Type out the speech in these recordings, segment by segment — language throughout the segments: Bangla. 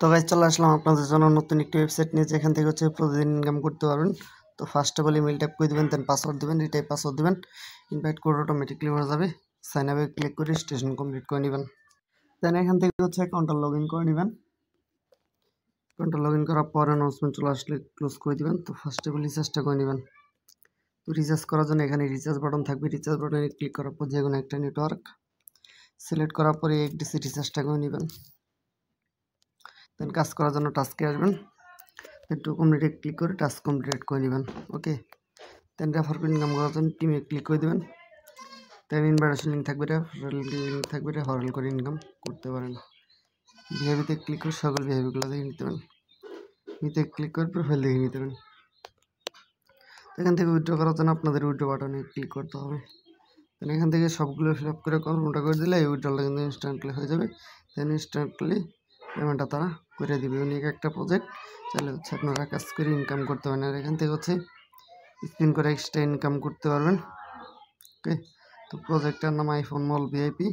তো ভাই চলে আসলাম আপনাদের জন্য নতুন একটি ওয়েবসাইট নিয়ে যেখান থেকে হচ্ছে প্রতিদিন ইনকাম করতে পারবেন তো first of all email type করে দেবেন দেন পাসওয়ার্ড দেবেন রিটাইপ পাসওয়ার্ড দেবেন ইনভাইট কোড অটোমেটিকলি হয়ে যাবে সাইন আপে ক্লিক করে স্টেশন কমপ্লিট করে নেবেন দেন এখান থেকে হচ্ছে অ্যাকাউন্টটা লগ ইন করে নেবেন অ্যাকাউন্টটা লগ ইন করার পর অ্যানাউন্সমেন্ট চলে আসলে ক্লোজ করে দেবেন তো ফার্স্ট অফ অল রিচার্জটা করে নেবেন তো রিচার্জ করার জন্য এখানে রিচার্জ বাটন থাকবে রিচার্জ বাটনে ক্লিক করার পর যে কোনো একটা নেটওয়ার্ক সিলেক্ট করার পরে ডিসি রিচার্জটা করে নেবেন দেন কাজ করার জন্য টাস্কে আসবেন দেন টু কমপ্লিটে ক্লিক করে টাস্ক কমপ্লিট করে নেবেন okay then refer code income করার জন্য টিমে ক্লিক করে দেবেন দেন ইনভাইটেশন লিঙ্ক থাকবে এটা লিঙ্ক থাকবে এটা হরল করে ইনকাম করতে পারেন বিহেভিতে ক্লিক করে সকল বিহেভিগুলো দেখে নিতে পারেন নিতে ক্লিক করে প্রোফাইল দেখে নিতে পারেন এখান থেকে উইড্রো করার জন্য আপনাদের উইড্রো বাটনে ক্লিক করতে হবে দেন এখান থেকে সবগুলো ফিল আপ করে কর্মটা করে দিলে এই উইড্রোটা কিন্তু ইনস্ট্যান্টলি হয়ে যাবে দেন ইনস্ট্যান্টলি পেমেন্টটা তারা করে দিবে ইউনিক একটা প্রজেক্ট চাইলে হচ্ছে আপনারা কাজ করে ইনকাম করতে পারেন আর এখান থেকে হচ্ছে স্পিন করে এক্সট্রা ইনকাম করতে পারবেন ওকে তো প্রজেক্টটার নাম আইফোন মল ভিআইপি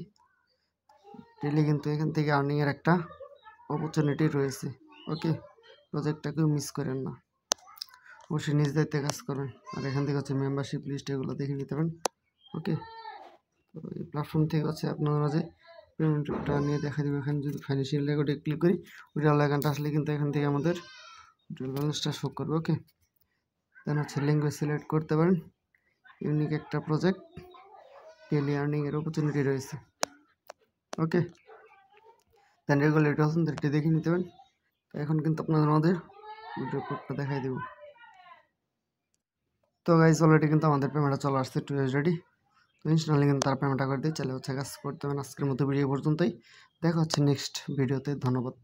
ডেলি কিন্তু এখান থেকে আর্নিংয়ের একটা অপরচুনিটি রয়েছে ওকে প্রজেক্টটাকেও মিস করেন না অবশ্যই নিজ দায়িত্বে কাজ করবেন আর এখান থেকে হচ্ছে মেম্বারশিপ লিস্ট এগুলো দেখে নিতে পারেন ওকে তো এই প্ল্যাটফর্ম থেকে হচ্ছে আপনারা যে পেমেন্টটা নিয়ে দেখা দেবে এখানে যদি ফাইন্যান্সিয়াল রেকর্ডে ক্লিক করি উইড্রল অ্যাকাউন্ট আসলে কিন্তু এখান থেকে আমাদের উইড্রল ব্যালেন্সটা শো করবে ওকে দেন হচ্ছে ল্যাঙ্গুয়েজ সিলেক্ট করতে পারেন ইউনিক একটা প্রজেক্ট ডেলি আর্নিংয়ের অপরচুনিটি রয়েছে ওকে দেন রেগুলেটর আছেন এটি দেখে নিতে পারেন তো এখন কিন্তু আপনাদের আমাদের উইড্রো কোডটা দেখাই দেব তো গাইজ অলরেডি কিন্তু আমাদের পেমেন্টটা চলে আসছে টু রেডি ইনস্টল কিন্তু তার পেমেন্টটা করে দিই চাইলে হচ্ছে কাজ করতে পারেন আজকের মতো ভিডিও পর্যন্তই দেখা হচ্ছে নেক্সট ভিডিওতে ধন্যবাদ